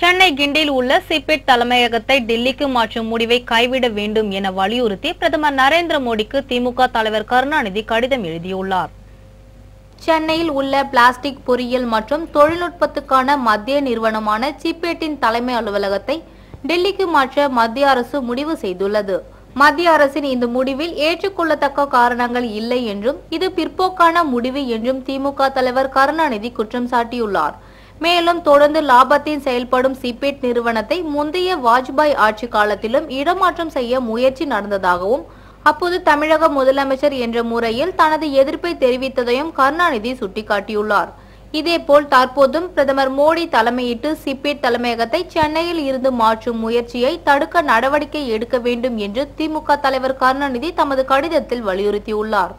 Chennai Kindle உள்ள சிபெட் தலைமையகத்தை டெல்லிக்கு மாற்றும் முடிவை கைவிட வேண்டும் என வலியுறுத்தி பிரதமர் நரேந்திர மோடிக்கு திமுக தலைவர் கருணாநிதி கடிதம் எழுதியுள்ளார் சென்னையில் உள்ள பிளாஸ்டிக் பொறியியல் மற்றும் தொழில்நுட்பத்துக்கான மத்திய நிறுவனமான சிப்பேட்டின் தலைமை அலுவலகத்தை டெல்லிக்கு மாற்ற மத்திய அரசு முடிவு செய்துள்ளது மத்திய அரசின் இந்த முடிவில் ஏற்றுக்கொள்ளத்தக்க காரணங்கள் இல்லை என்றும் இது பிற்போக்கான முடிவு என்றும் திமுக தலைவர் கருணாநிதி குற்றம் சாட்டியுள்ளார் மேலும் தொடர்ந்து லாபத்தில் செயல்படும் சிபெட் நிறுவனத்தை முந்தைய வாஜ்பாய் ஆட்சி காலத்திலும் இடமாற்றம் செய்ய முயற்சி நடந்ததாகவும் அப்போது தமிழக முதலமைச்சர் என்ற முறையில் தனது எதிர்ப்பை தெரிவித்ததையும் கருணாநிதி சுட்டிக்காட்டியுள்ளார் இதேபோல் தற்போதும் பிரதமர் மோடி தலைமையிட்டு சிப்பேட் தலைமையகத்தை சென்னையில் இருந்து மாற்றும் முயற்சியை தடுக்க நடவடிக்கை எடுக்க வேண்டும் என்று திமுக தலைவர் கருணாநிதி தமது கடிதத்தில் வலியுறுத்தியுள்ளார்